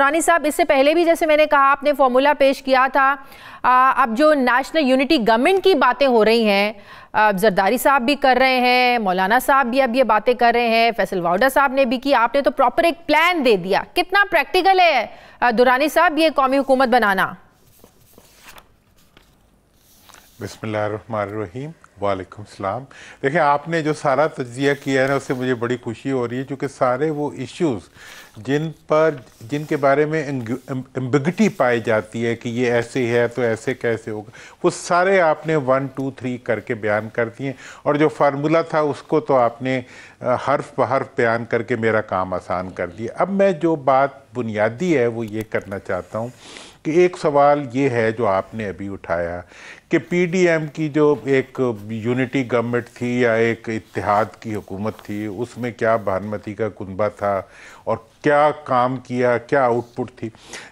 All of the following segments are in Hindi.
रानी साहब इससे पहले भी जैसे मैंने कहा आपने फॉर्मूला पेश किया था आ, अब जो नेशनल यूनिटी गवर्नमेंट की बातें हो रही हैं जरदारी साहब भी कर रहे हैं मौलाना साहब भी अब ये बातें कर रहे हैं फैसल वाउडा साहब ने भी की आपने तो प्रॉपर एक प्लान दे दिया कितना प्रैक्टिकल है दुरानी तो साहब ये कौमी हुकूमत बनाना बिस्मिल्लाह वालेकुम सलाम देखिए आपने जो सारा तजिया किया है उससे मुझे बड़ी खुशी हो रही है क्योंकि सारे वो इश्यूज़ जिन पर जिनके बारे में एम्बिगिटी पाई जाती है कि ये ऐसे है तो ऐसे कैसे होगा वो सारे आपने वन टू थ्री करके बयान कर दिए और जो फार्मूला था उसको तो आपने हर्फ ब हर्फ बयान करके मेरा काम आसान कर दिया अब मैं जो बात बुनियादी है वो ये करना चाहता हूँ कि एक सवाल ये है जो आपने अभी उठाया कि पीडीएम की जो एक यूनिटी गवर्नमेंट थी या एक इतिहाद की हुकूमत थी उसमें क्या भानमती का कुनबा था और क्या काम किया क्या आउटपुट थी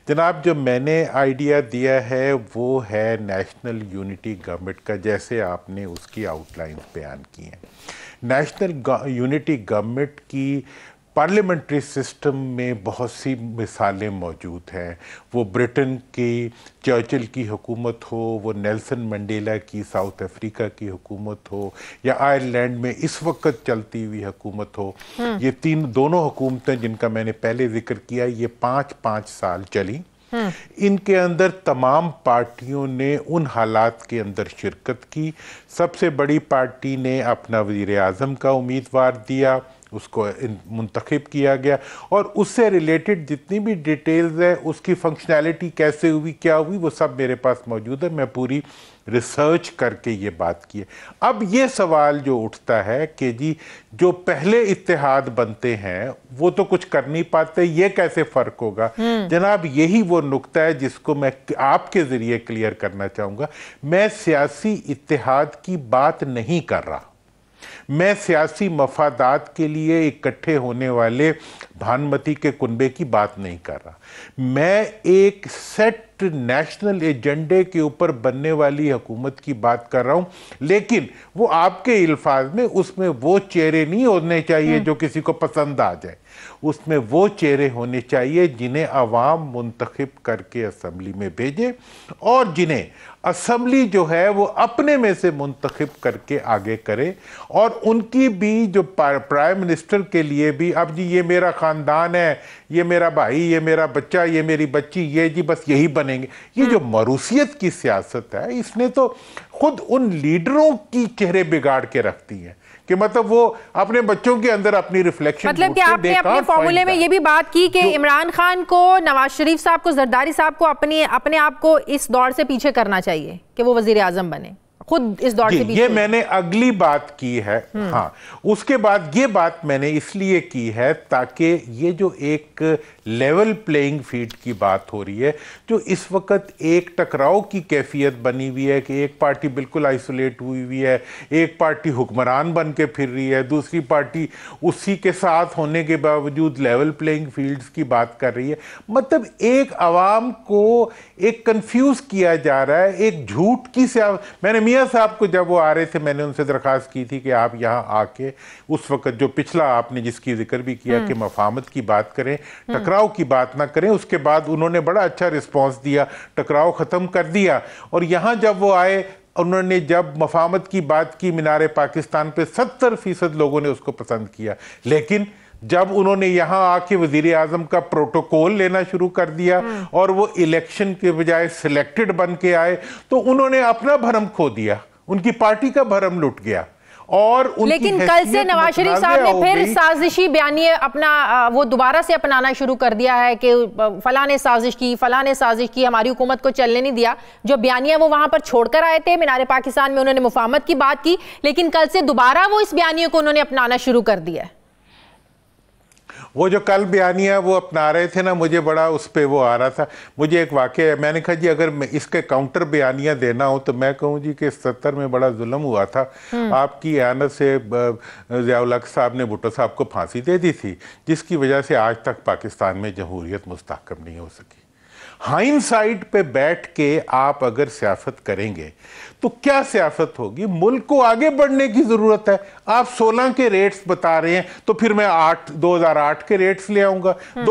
जनाब जो मैंने आइडिया दिया है वो है नेशनल यूनिटी गवर्नमेंट का जैसे आपने उसकी आउटलाइन बयान की हैं नेशनल यूनिटी गवर्नमेंट की पार्लियामेंट्री सिस्टम में बहुत सी मिसालें मौजूद हैं वो ब्रिटेन की चर्चिल की हुकूमत हो वो नेल्सन मंडेला की साउथ अफ्रीका की हुकूमत हो या आयरलैंड में इस वक्त चलती हुई हुकूमत हो हम्म। ये तीन दोनों हुकूमतें जिनका मैंने पहले जिक्र किया ये पाँच पाँच साल चली हम्म। इनके अंदर तमाम पार्टियों ने उन हालात के अंदर शिरकत की सबसे बड़ी पार्टी ने अपना वजीर अजम का उम्मीदवार दिया उसको मुंतखब किया गया और उससे रिलेटेड जितनी भी डिटेल्स है उसकी फंक्शनैलिटी कैसे हुई क्या हुई वो सब मेरे पास मौजूद है मैं पूरी रिसर्च करके ये बात की है अब ये सवाल जो उठता है कि जी जो पहले इतिहाद बनते हैं वो तो कुछ कर नहीं पाते ये कैसे फ़र्क होगा हम्म। जनाब यही वो नुकता है जिसको मैं आपके ज़रिए क्लियर करना चाहूँगा मैं सियासी इतिहाद की बात नहीं कर रहा मैं सियासी मफादात के लिए इकट्ठे होने वाले भानुमती के कुनबे की बात नहीं कर रहा मैं एक सेट नेशनल एजेंडे के ऊपर बनने वाली हुकूमत की बात कर रहा हूँ लेकिन वो आपके अल्फाज में उसमें वो चेहरे नहीं होने चाहिए हम्म। जो किसी को पसंद आ जाए उसमें वो चेहरे होने चाहिए जिन्हें अवाम मुंतखब करके असम्बली में भेजे और जिन्हें असम्बली जो है वो अपने में से मुंतखब करके आगे करे और उनकी भी जो प्राइम मिनिस्टर के लिए भी अब जी ये मेरा ख़ानदान है ये मेरा भाई ये मेरा बच्चा ये मेरी बच्ची ये जी बस यही बनेंगे ये जो हम्म। मरूसीत की सियासत है इसने तो खुद उन लीडरों की चेहरे बिगाड़ के रखती है कि मतलब वो अपने बच्चों के अंदर अपनी रिफ्लेक्शन मतलब कि आपने अपने फॉर्मूले में ये भी बात की कि इमरान खान को नवाज शरीफ साहब को जरदारी साहब को अपने अपने आप को इस दौर से पीछे करना चाहिए कि वो वजीर आजम बने खुद इस दौर के बीच ये मैंने अगली बात की है हम्म। हाँ उसके बाद ये बात मैंने इसलिए की है ताकि ये जो एक लेवल प्लेइंग फील्ड की बात हो रही है जो इस वक्त एक टकराव की कैफियत बनी हुई है कि एक पार्टी बिल्कुल आइसोलेट हुई हुई है एक पार्टी हुक्मरान बन के फिर रही है दूसरी पार्टी उसी के साथ होने के बावजूद लेवल प्लेइंग फील्ड्स की बात कर रही है मतलब एक आवाम को एक कंफ्यूज किया जा रहा है एक झूठ की से मैंने मिया मियाँ साहब को जब वो आ रहे थे मैंने उनसे दरख्वास्त की थी कि आप यहाँ आके उस वक्त जो पिछला आपने जिसकी जिक्र भी किया कि हम्म। मफामत की बात करें हम्म। टकराव की बात ना करें उसके बाद उन्होंने बड़ा अच्छा रिस्पॉन्स दिया टकराव ख़त्म कर दिया और यहाँ जब वो आए उन्होंने जब मफामत की बात की मीनार पाकिस्तान पर सत्तर फीसद लोगों ने उसको पसंद किया लेकिन जब उन्होंने यहाँ आके वजीर आजम का प्रोटोकॉल लेना शुरू कर दिया और वो इलेक्शन के बजाय सिलेक्टेड बन के आए तो उन्होंने अपना भरम खो दिया उनकी पार्टी का भरम लुट गया और लेकिन कल से नवाज शरीफ साहब ने फिर साजिशी बयानी अपना वो दोबारा से अपनाना शुरू कर दिया है कि फला ने साजिश की फला ने साजिश की हमारी हुकूमत को चलने नहीं दिया जो बयानिया वो वहां पर छोड़कर आए थे मीनार पाकिस्तान में उन्होंने मुफामत की बात की लेकिन कल से दोबारा वो इस बयानियों को उन्होंने अपनाना शुरू कर दिया है वो जो कल बयानिया वो अपना रहे थे ना मुझे बड़ा उस पर वो आ रहा था मुझे एक वाक्य है मैंने कहा जी अगर मैं इसके काउंटर बयानिया देना हो तो मैं कहूँ जी कि सत्तर में बड़ा जुल्म हुआ था हम्म। आपकी आनत से जयालक साहब ने भुट्टो साहब को फांसी दे दी थी जिसकी वजह से आज तक पाकिस्तान में जमहूरियत मुस्तकम नहीं हो सकी साइड पे बैठ के आप अगर सियासत करेंगे तो क्या सियासत होगी मुल्क को आगे बढ़ने की ज़रूरत है आप 16 के रेट्स बता रहे हैं तो फिर मैं हजार आठ के रेट्स ले हम्म। हजार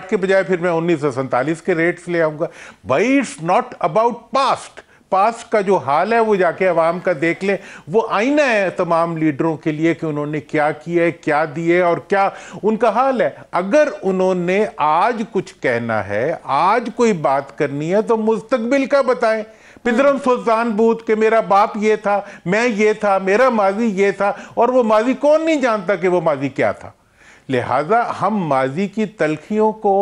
2008 के बजाय फिर मैं उन्नीस के रेट्स ले आऊंगा by it's not about past pass का जो हाल है वो जाके आवाम का देख लें वो आईना है तमाम लीडरों के लिए कि उन्होंने क्या किया है क्या दिए और क्या उनका हाल है अगर उन्होंने आज कुछ कहना है आज कोई बात करनी है तो मुस्तबिल का बताएं पिजरम हम्म। सुल्तान बूथ के मेरा बाप ये था मैं ये था मेरा माजी ये था और वो माजी कौन नहीं जानता कि वो माजी क्या था लिहाजा हम माजी की तलखियों को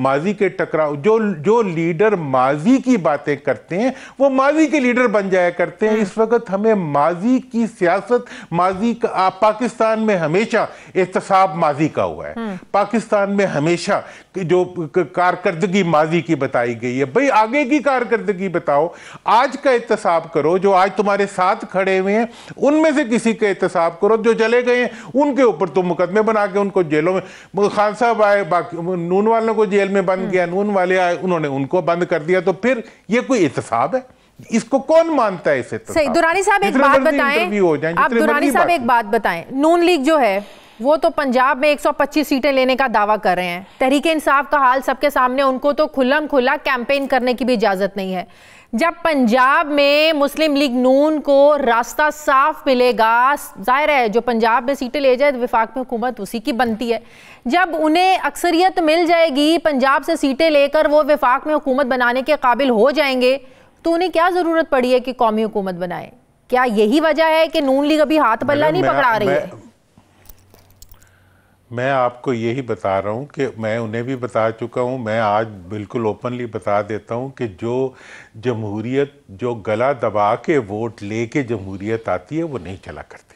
माजी के टकराव जो जो लीडर माजी की बातें करते हैं वो माजी के लीडर बन जाया करते हैं हम्म। इस वक्त हमें माजी की सियासत माजी का पाकिस्तान में हमेशा एहतसाब माजी का हुआ है हम्म। पाकिस्तान में हमेशा जो कारकर्दगी माजी की बताई गई है भाई आगे की कारकर्दगी बताओ आज का एहतसाब करो जो आज तुम्हारे साथ खड़े हुए हैं उनमें से किसी का एहतसाब करो जो चले गए हैं उनके ऊपर तुम मुकदमे बना के उनको जेलों में मगर खान साहब आए बाकी नून वालों को जेल में बंद हम्म। किया नून वाले आए उन्होंने उनको बंद कर दिया तो फिर ये कोई एहतसाब है इसको कौन मानता है इसे सही दुरानी साहब एक बात बताएं आप दुरानी साहब एक बात बताएं नून लीग जो है वो तो पंजाब में 125 सीटें लेने का दावा कर रहे हैं तहरीक इंसाफ का हाल सबके सामने उनको तो खुलम खुला कैंपेन करने की भी इजाज़त नहीं है जब पंजाब में मुस्लिम लीग नून को रास्ता साफ मिलेगा जाहिर है जो पंजाब में सीटें ले जाए तो विफाक में हुकूमत उसी की बनती है जब उन्हें अक्सरियत मिल जाएगी पंजाब से सीटें लेकर वो विफाक में हुकूमत बनाने के काबिल हो जाएंगे तो उन्हें क्या ज़रूरत पड़ी है कि कौमी हुकूमत बनाए क्या यही वजह है कि नून लीग अभी हाथ बल्ला नहीं पकड़ा रही है मैं आपको यही बता रहा हूँ कि मैं उन्हें भी बता चुका हूँ मैं आज बिल्कुल ओपनली बता देता हूँ कि जो जमहूरियत जो गला दबा के वोट लेके जमहूरियत आती है वो नहीं चला करती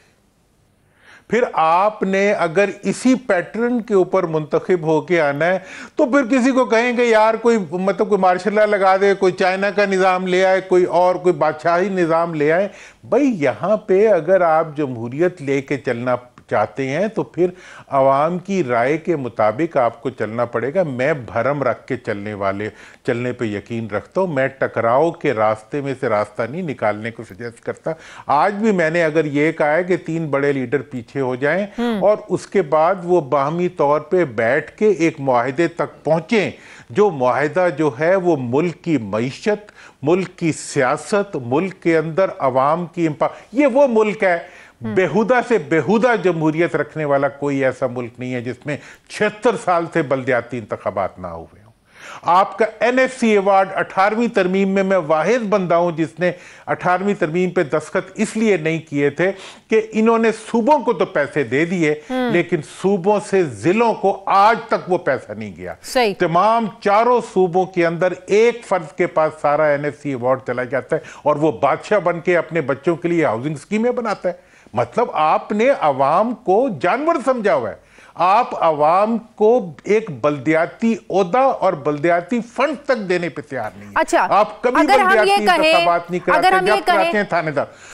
फिर आपने अगर इसी पैटर्न के ऊपर मुंतखब होके आना है तो फिर किसी को कहेंगे यार कोई मतलब कोई मार्शाला लगा दे कोई चाइना का निज़ाम ले आए कोई और कोई बादशाही निज़ाम ले आए भाई यहाँ पे अगर आप जमहूरियत लेके चलना चाहते हैं तो फिर आवाम की राय के मुताबिक आपको चलना पड़ेगा मैं भरम रख के चलने वाले चलने पे यकीन रखता हूँ मैं टकराव के रास्ते में से रास्ता नहीं निकालने को सजेस्ट करता आज भी मैंने अगर ये कहा है कि तीन बड़े लीडर पीछे हो जाएं हम्म। और उसके बाद वो बाहमी तौर पर बैठ के एक माहदे तक पहुँचें जो माहदा जो है वो मुल्क की मीशत मुल्क की सियासत मुल्क के अंदर आवाम की ये वो मुल्क है हम्म। बेहुदा से बेहुदा जमहूरियत रखने वाला कोई ऐसा मुल्क नहीं है जिसमें छिहत्तर साल से बलदयाती इंतबात ना हुए हों आपका एन एफ सी अवार्ड अठारहवीं तरमीम में मैं वाहिद बंदा हूं जिसने अठारहवीं तरमीम पे दस्खत इसलिए नहीं किए थे कि इन्होंने सूबों को तो पैसे दे दिए हम्म। लेकिन सूबों से जिलों को आज तक वो पैसा नहीं गया तमाम चारों सूबों के अंदर एक फर्ज के पास सारा एन एफ सी अवार्ड चला जाता है और वो बादशाह बन के अपने बच्चों के लिए हाउसिंग स्कीमें बनाता है मतलब आपने अवाम को जानवर समझा हुआ है आप अवाम को एक बल्दियाती ओदा और बलदयाती फंड तक देने पे तैयार नहीं अच्छा आप कभी अगर हम ये कहें, बात नहीं कराते हैं थानेदार